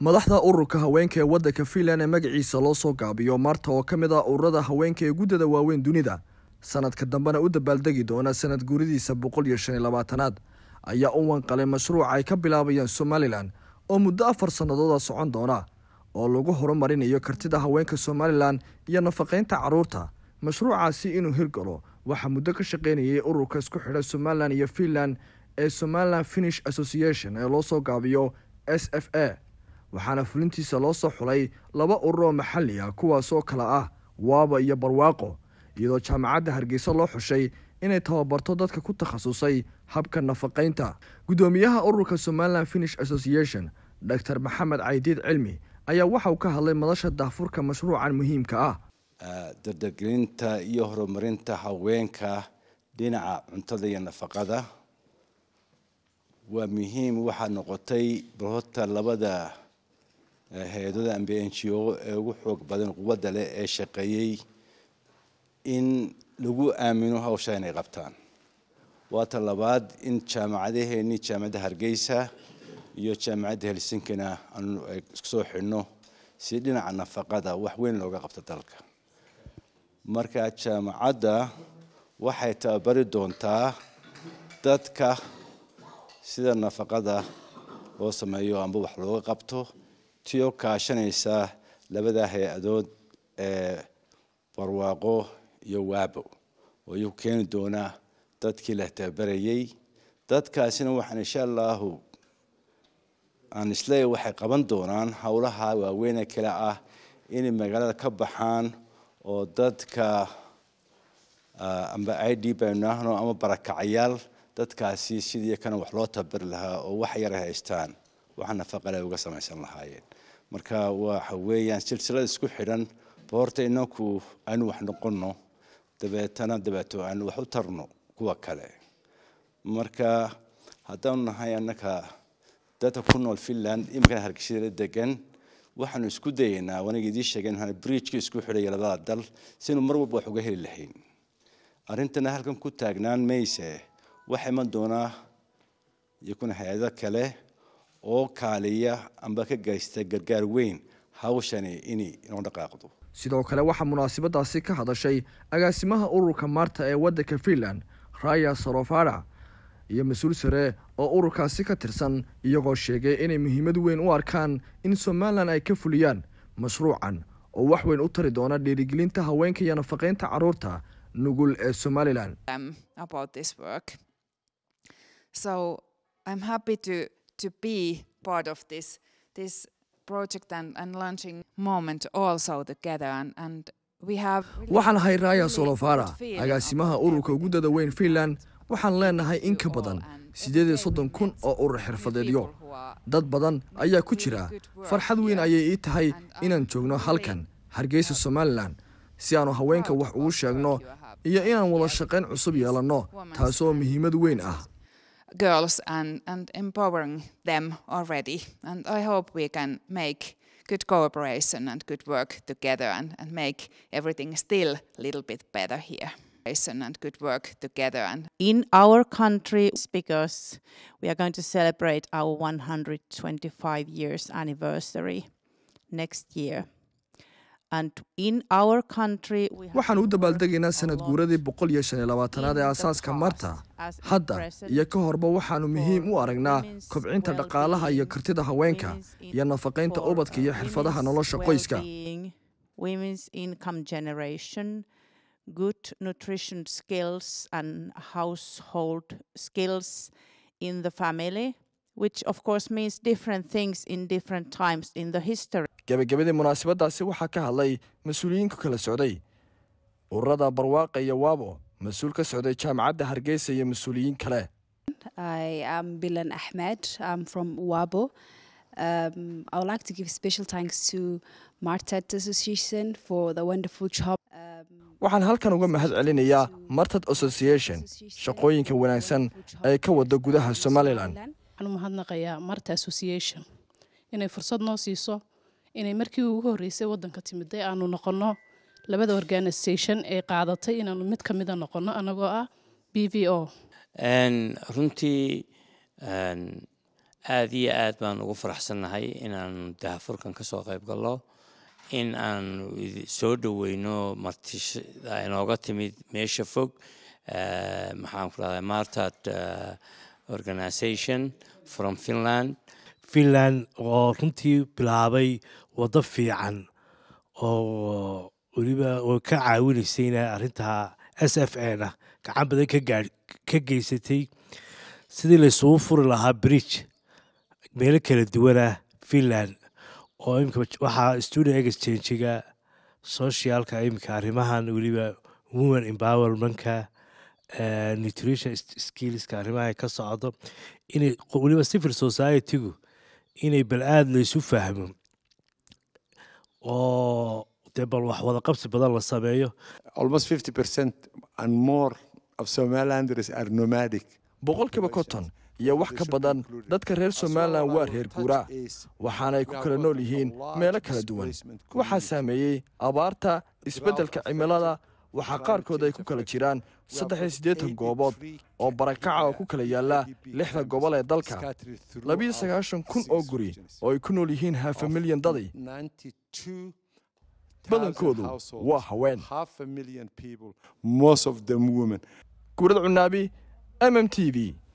madaxda ururka haweenka ee waddanka finland ee magaciisa loo soo gaabiyo maarta oo ka mid ah ururada haweenka ee guddada waaweyn dunida sanadka dambena u dabaaldegi doona sanad guuridiisa boqol iyo shan iyo labaatanaad ayaa u wanqalay mashruuc ay ka bilaabayaan somalilan oo muddo afar sannadooda socon doona oo lagu horumarinayo kartida haweenka somalilan iyo nafaqaynta carruurta mashruucaasi inuu hirgalo waxaa muddo ka shaqaynayay ururka isku xidha somalilan iyo finland ee somalilan finish association ee loo soo gaabiyo s f a waxaana fulintiisa loo soo xulay laba ururoo maxali ah kuwaasoo kale ah waaba iyo barwaaqo iyadoo jaamacadda hargeysa loo xushay inay tababarto dadka ku takhasusay habka nafaqaynta guddoomiyaha ururka somalilan finish association doctor maxamed caydiid cilmi ayaa waxauu ka hadlay madasha daafurka mashruucan muhiimka ah dardargelinta iyo horumarinta haweenka dhinaca cuntada iyo nafaqada waa muhiim waxaa noqotay barhorta labada hay-adada amba o ee ugu xoog badan quwadda leh ee shaqeeyey in lagu aamino hawsha inay qabtaan waa ta labaad in jaamacadaheenii jaamacadda hargeysa iyo jaamacadda helsinkina anu isku soo xidhno si dhinaca nafaqada wax weyn looga qabto dalka marka jaamacadda waxay tababari doontaa dadka sida nafaqada loo sameeyo amba wax looga qabto tiyo kaashanaysa labada hay-adood ee barwaaqo iyo waabow oo iyagu keeni doonaa dadkii la tababarayey dadkaasina waxaan insha allaahu aan isleeya waxay qaban doonaan howlaha waaweyne kale ah inay magaalada ka baxaan oo dadka ah, amba i d banuahno ama barakacayaal dadkaasi sidii kana wax loo tababari lahaa oo wax yar haystaan waxa nafaqale uga samaysan lahaayeen marka waxa weeyaan silsilada isku xidhan boorta inaku aynu wax noqonno dabeetana dabeeto aynu wax u tarno kuwa kale marka haddaanu nahay annaka dadka ku nool finland imikana hargishada degan waxaanu isku dayeynaa waniga idiin sheegay inaan bridgekii isku xidhaya labada dal sinu mar walba wax uga heli lahayn arrintana halkan ku taagnaan mayse wax iman doonaa iyo kuna hay-ado kale oo kaaliya amba ka geysta gargaar weyn hawshani in inoo dhaqaaqdo sidoo kale waxaa munaasibadaasi ka hadashay agaasimaha ururka maarta ee waddanka finland raya sorofara iyo mas-uul sare oo ururkaasi ka tirsan iyagoo sheegay inay muhiimad weyn u arkaan in somalilan ay ka fuliyaan mashruucan oo wax weyn u tari doona dhiirigelinta haweenka iyo nafaqeynta carruurta nugul ee somalilan um, to be part of this this project and, and launching moment also together and, and waxaan ahay raya solofara agaasimaha ururka ugu dada weyn fiinland waxaan leenahay in ka badan siddeed iyo soddon kun oo urur xirfadeedyo dad badan ayaa ku jira farxad weyn ayay ii tahay inaan joogno halkan hargeysa somalilan si aanu haweenka wax ugu sheegno iyo inaan wada shaqayn cusub yeelanno taasoo muhiimad weyn ah girls and, and empowering them already. And I hope we can make good cooperation and good work together and, and make everything still a little bit better here and good work together. And in our country, because we are going to celebrate our 125 years anniversary next year. waxaan u dabaaldegaynaa sanad guuradii boqol iyo shan iyo labaatanaad ee aasaaska marta hadda iyo ka horba waxaannu muhiim u aragnaa kobcinta dhaqaalaha iyo kartida haweenka iyo nafaqaynta ubadka iyo xirfadaha nolosha qoyska gebagabadii munaasabaddaasi waxaa ka hadlay mas-uuliyiinku kala socday ururada barwaaqa iyo waabo mas-uul ka socday jaamacadda hargeysa iyo mas-uuliyiin kale bilan um, um, Waxaan halkan uga mahad celinayaa martad Association shaqooyinka wanaagsan ay ka wada gudaha somalilan Waxaan u mahadnaqayaa Martet Association inay fursad noo siiso inay markii ugu horreysay waddanka timiday aanu noqonno labada organisation ee qaadatay inaanu mid ka mida noqonno annagoo ah b v o runtii aada iyo aad baan ugu faraxsannahay inaanu dahafurkan ka soo qayb gallo in aanu soo dhoweyno martida inooga timid meesha fog maxaanku dhahday martad organisation from finland finland oo runtii bilaabay waddo fiican oo weliba oo ka caawinaysa inay arrintaa s f n ah gacan badan ka geysatay sidii laysugu furi lahaa bridge meelo kala duwanah finland oo imika waxaa studio exchangiga socialka iminka arrimahan weliba women empowermentka eh, nutrition skillska arrimaha ka socdo inay weliba civil societygu inay bal aada laysu fahmo oo dee bal wax wadaqabsi badan la sameeyo boqolkiiba konton iyo wax ka badan dadka reer somalilan waa reer guura waxaanay ku kala nool yihiin meelo kala duwan waxaa saameeyey abaarta isbeddelka cimilada waxaa qaarkood ay ku kala jiraan saddex iyo siddeetan goobood oo barakaca oo ku kala yaalla lixda gobol ee dalka labiyo sagaashan kun oo guri oo ay ku nool yihiin haafamilyan daday badankoodu waa haween guurad cunaabi m m t v